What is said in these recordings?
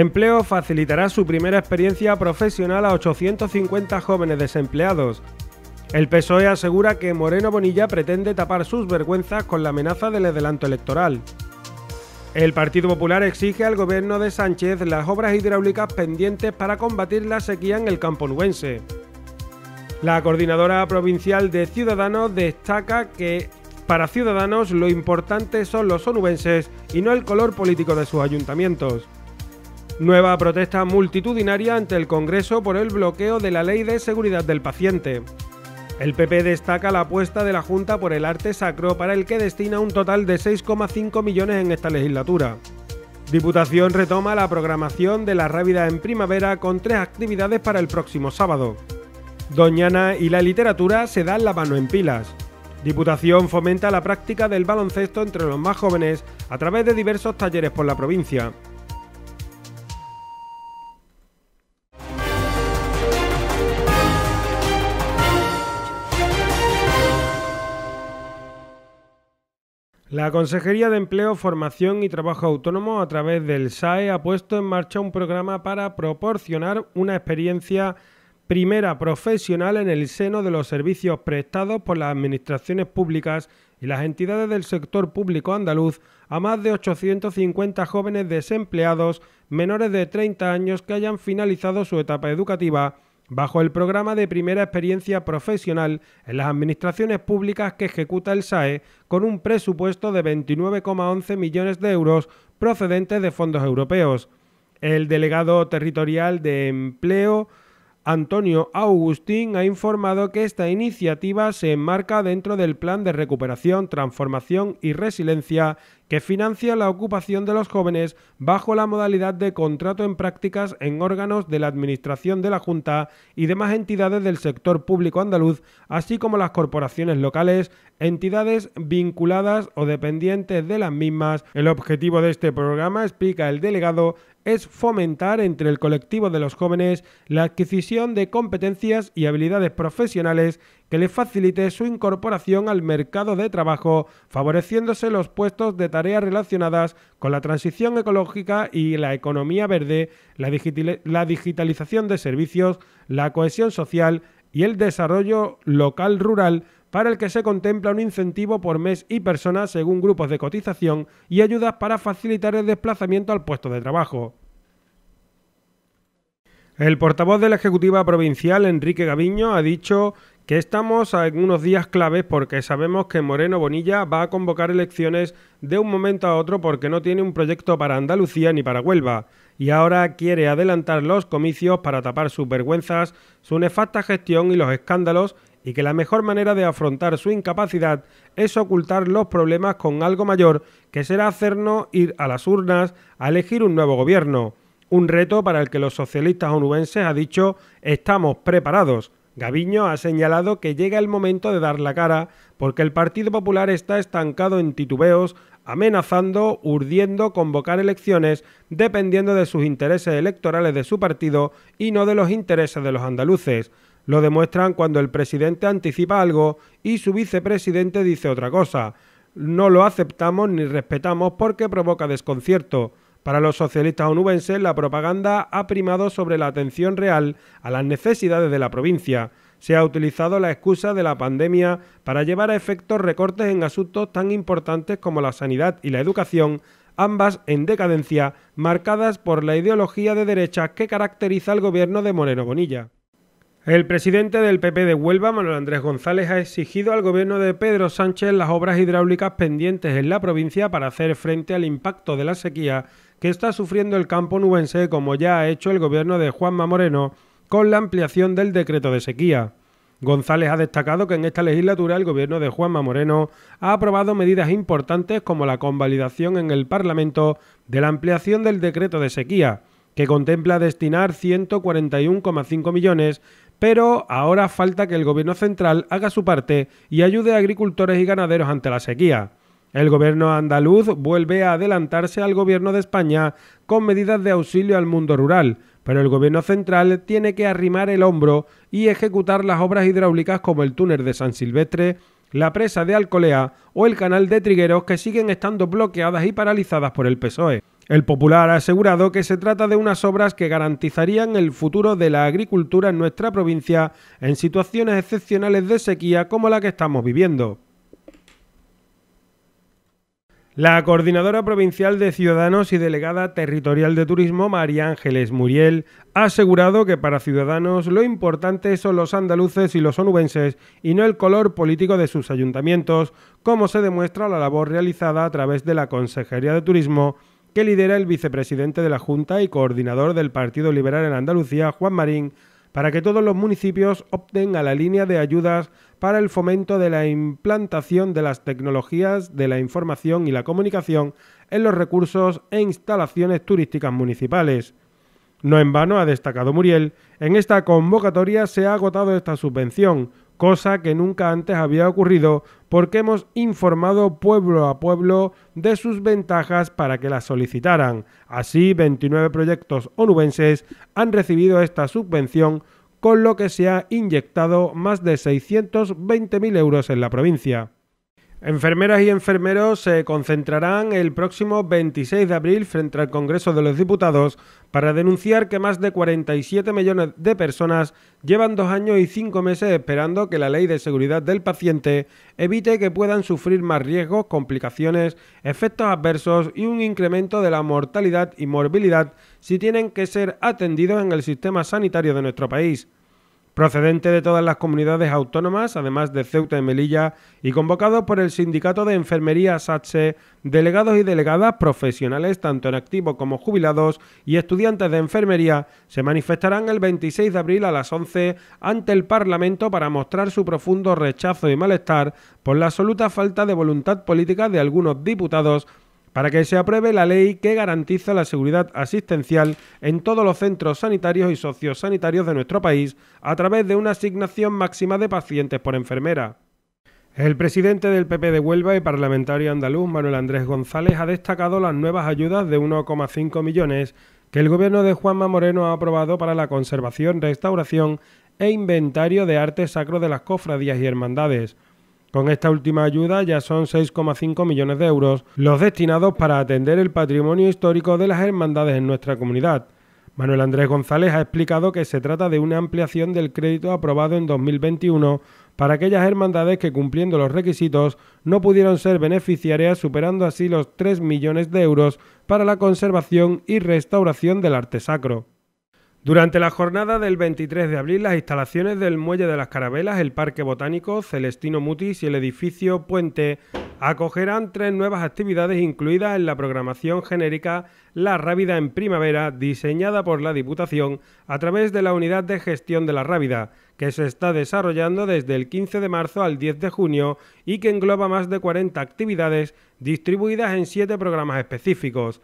Empleo facilitará su primera experiencia profesional a 850 jóvenes desempleados. El PSOE asegura que Moreno Bonilla pretende tapar sus vergüenzas con la amenaza del adelanto electoral. El Partido Popular exige al gobierno de Sánchez las obras hidráulicas pendientes para combatir la sequía en el campo nubense. La coordinadora provincial de Ciudadanos destaca que para Ciudadanos lo importante son los onubenses y no el color político de sus ayuntamientos. Nueva protesta multitudinaria ante el Congreso por el bloqueo de la Ley de Seguridad del Paciente. El PP destaca la apuesta de la Junta por el arte sacro para el que destina un total de 6,5 millones en esta legislatura. Diputación retoma la programación de la Rábida en primavera con tres actividades para el próximo sábado. Doñana y la literatura se dan la mano en pilas. Diputación fomenta la práctica del baloncesto entre los más jóvenes a través de diversos talleres por la provincia. La Consejería de Empleo, Formación y Trabajo Autónomo a través del SAE ha puesto en marcha un programa para proporcionar una experiencia primera profesional en el seno de los servicios prestados por las administraciones públicas y las entidades del sector público andaluz a más de 850 jóvenes desempleados menores de 30 años que hayan finalizado su etapa educativa bajo el programa de primera experiencia profesional en las administraciones públicas que ejecuta el SAE con un presupuesto de 29,11 millones de euros procedentes de fondos europeos. El delegado territorial de empleo Antonio Augustín ha informado que esta iniciativa se enmarca dentro del Plan de Recuperación, Transformación y Resiliencia que financia la ocupación de los jóvenes bajo la modalidad de contrato en prácticas en órganos de la Administración de la Junta y demás entidades del sector público andaluz, así como las corporaciones locales, entidades vinculadas o dependientes de las mismas. El objetivo de este programa, explica el delegado, es fomentar entre el colectivo de los jóvenes la adquisición de competencias y habilidades profesionales que le facilite su incorporación al mercado de trabajo, favoreciéndose los puestos de tareas relacionadas con la transición ecológica y la economía verde, la, digitalización de servicios, la cohesión social y el desarrollo local rural para el que se contempla un incentivo por mes y persona según grupos de cotización y ayudas para facilitar el desplazamiento al puesto de trabajo. El portavoz de la Ejecutiva Provincial, Enrique Gaviño, ha dicho que estamos en unos días claves porque sabemos que Moreno Bonilla va a convocar elecciones de un momento a otro porque no tiene un proyecto para Andalucía ni para Huelva, y ahora quiere adelantar los comicios para tapar sus vergüenzas, su nefasta gestión y los escándalos, y que la mejor manera de afrontar su incapacidad es ocultar los problemas con algo mayor, que será hacernos ir a las urnas a elegir un nuevo gobierno. Un reto para el que los socialistas onubenses ha dicho estamos preparados Gaviño ha señalado que llega el momento de dar la cara porque el Partido Popular está estancado en titubeos, amenazando, urdiendo convocar elecciones dependiendo de sus intereses electorales de su partido y no de los intereses de los andaluces. Lo demuestran cuando el presidente anticipa algo y su vicepresidente dice otra cosa. No lo aceptamos ni respetamos porque provoca desconcierto. Para los socialistas onubenses, la propaganda ha primado sobre la atención real a las necesidades de la provincia. Se ha utilizado la excusa de la pandemia para llevar a efecto recortes en asuntos tan importantes como la sanidad y la educación, ambas en decadencia, marcadas por la ideología de derecha que caracteriza al gobierno de Moreno Bonilla. El presidente del PP de Huelva, Manuel Andrés González, ha exigido al gobierno de Pedro Sánchez las obras hidráulicas pendientes en la provincia para hacer frente al impacto de la sequía que está sufriendo el campo nubense como ya ha hecho el gobierno de Juanma Moreno con la ampliación del decreto de sequía. González ha destacado que en esta legislatura el gobierno de Juanma Moreno ha aprobado medidas importantes como la convalidación en el Parlamento de la ampliación del decreto de sequía, que contempla destinar 141,5 millones, pero ahora falta que el gobierno central haga su parte y ayude a agricultores y ganaderos ante la sequía. El gobierno andaluz vuelve a adelantarse al gobierno de España con medidas de auxilio al mundo rural, pero el gobierno central tiene que arrimar el hombro y ejecutar las obras hidráulicas como el túnel de San Silvestre, la presa de Alcolea o el canal de Trigueros que siguen estando bloqueadas y paralizadas por el PSOE. El Popular ha asegurado que se trata de unas obras que garantizarían el futuro de la agricultura en nuestra provincia en situaciones excepcionales de sequía como la que estamos viviendo. La coordinadora provincial de Ciudadanos y delegada territorial de Turismo, María Ángeles Muriel, ha asegurado que para Ciudadanos lo importante son los andaluces y los onubenses y no el color político de sus ayuntamientos, como se demuestra la labor realizada a través de la Consejería de Turismo que lidera el vicepresidente de la Junta y coordinador del Partido Liberal en Andalucía, Juan Marín, para que todos los municipios opten a la línea de ayudas para el fomento de la implantación de las tecnologías de la información y la comunicación en los recursos e instalaciones turísticas municipales. No en vano ha destacado Muriel, en esta convocatoria se ha agotado esta subvención, cosa que nunca antes había ocurrido porque hemos informado pueblo a pueblo de sus ventajas para que las solicitaran. Así, 29 proyectos onubenses han recibido esta subvención, con lo que se ha inyectado más de 620.000 euros en la provincia. Enfermeras y enfermeros se concentrarán el próximo 26 de abril frente al Congreso de los Diputados para denunciar que más de 47 millones de personas llevan dos años y cinco meses esperando que la ley de seguridad del paciente evite que puedan sufrir más riesgos, complicaciones, efectos adversos y un incremento de la mortalidad y morbilidad si tienen que ser atendidos en el sistema sanitario de nuestro país procedente de todas las comunidades autónomas, además de Ceuta y Melilla, y convocados por el Sindicato de Enfermería SATSE, delegados y delegadas profesionales, tanto en activo como jubilados, y estudiantes de enfermería, se manifestarán el 26 de abril a las 11 ante el Parlamento para mostrar su profundo rechazo y malestar por la absoluta falta de voluntad política de algunos diputados para que se apruebe la ley que garantiza la seguridad asistencial en todos los centros sanitarios y sociosanitarios de nuestro país a través de una asignación máxima de pacientes por enfermera. El presidente del PP de Huelva y parlamentario andaluz Manuel Andrés González ha destacado las nuevas ayudas de 1,5 millones que el gobierno de Juanma Moreno ha aprobado para la conservación, restauración e inventario de arte sacro de las cofradías y hermandades con esta última ayuda ya son 6,5 millones de euros los destinados para atender el patrimonio histórico de las hermandades en nuestra comunidad. Manuel Andrés González ha explicado que se trata de una ampliación del crédito aprobado en 2021 para aquellas hermandades que cumpliendo los requisitos no pudieron ser beneficiarias, superando así los 3 millones de euros para la conservación y restauración del arte sacro. Durante la jornada del 23 de abril, las instalaciones del Muelle de las Carabelas, el Parque Botánico, Celestino Mutis y el edificio Puente acogerán tres nuevas actividades incluidas en la programación genérica La Rábida en Primavera, diseñada por la Diputación a través de la Unidad de Gestión de la Rábida, que se está desarrollando desde el 15 de marzo al 10 de junio y que engloba más de 40 actividades distribuidas en siete programas específicos.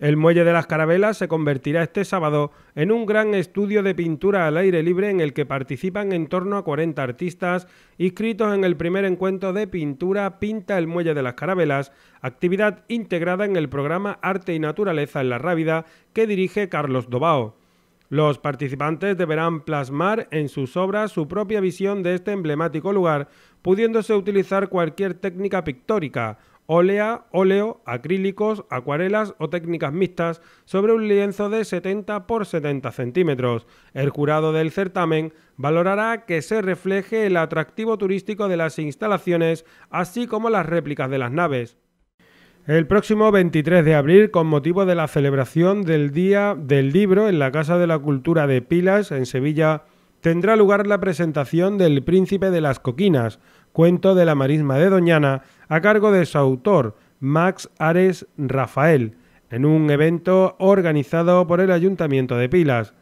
El muelle de las carabelas se convertirá este sábado en un gran estudio de pintura al aire libre en el que participan en torno a 40 artistas inscritos en el primer encuentro de pintura Pinta el Muelle de las Carabelas, actividad integrada en el programa Arte y Naturaleza en la Rábida que dirige Carlos Dobao. Los participantes deberán plasmar en sus obras su propia visión de este emblemático lugar, pudiéndose utilizar cualquier técnica pictórica, ólea, óleo, acrílicos, acuarelas o técnicas mixtas sobre un lienzo de 70 por 70 centímetros. El jurado del certamen valorará que se refleje el atractivo turístico de las instalaciones, así como las réplicas de las naves. El próximo 23 de abril, con motivo de la celebración del Día del Libro en la Casa de la Cultura de Pilas, en Sevilla, tendrá lugar la presentación del Príncipe de las Coquinas, Cuento de la Marisma de Doñana, a cargo de su autor, Max Ares Rafael, en un evento organizado por el Ayuntamiento de Pilas.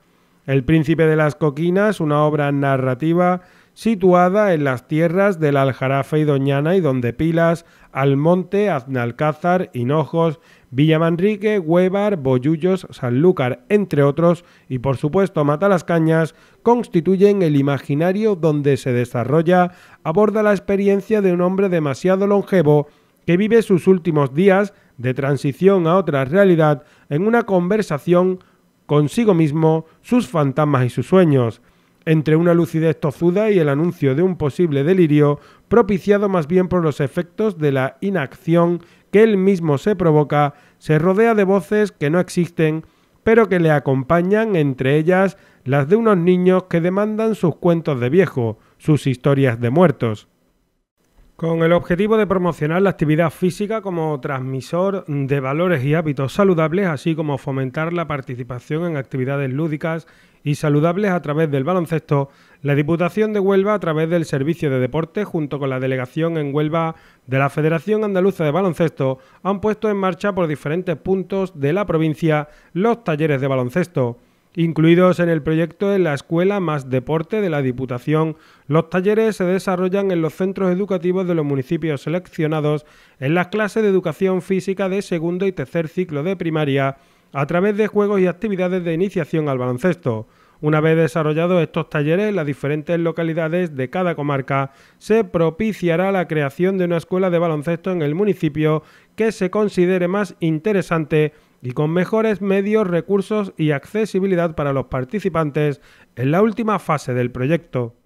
El Príncipe de las Coquinas, una obra narrativa situada en las tierras del Aljarafe y Doñana y donde Pilas, Almonte, Aznalcázar, Hinojos, Villamanrique, Huevar, Boyullos, Sanlúcar, entre otros, y por supuesto Cañas constituyen el imaginario donde se desarrolla, aborda la experiencia de un hombre demasiado longevo que vive sus últimos días de transición a otra realidad en una conversación consigo mismo, sus fantasmas y sus sueños entre una lucidez tozuda y el anuncio de un posible delirio, propiciado más bien por los efectos de la inacción que él mismo se provoca, se rodea de voces que no existen, pero que le acompañan, entre ellas las de unos niños que demandan sus cuentos de viejo, sus historias de muertos. Con el objetivo de promocionar la actividad física como transmisor de valores y hábitos saludables, así como fomentar la participación en actividades lúdicas y saludables a través del baloncesto, la Diputación de Huelva a través del Servicio de Deporte junto con la delegación en Huelva de la Federación Andaluza de Baloncesto han puesto en marcha por diferentes puntos de la provincia los talleres de baloncesto. Incluidos en el proyecto en la Escuela Más Deporte de la Diputación, los talleres se desarrollan en los centros educativos de los municipios seleccionados en las clases de educación física de segundo y tercer ciclo de primaria a través de juegos y actividades de iniciación al baloncesto. Una vez desarrollados estos talleres en las diferentes localidades de cada comarca, se propiciará la creación de una escuela de baloncesto en el municipio que se considere más interesante y con mejores medios, recursos y accesibilidad para los participantes en la última fase del proyecto.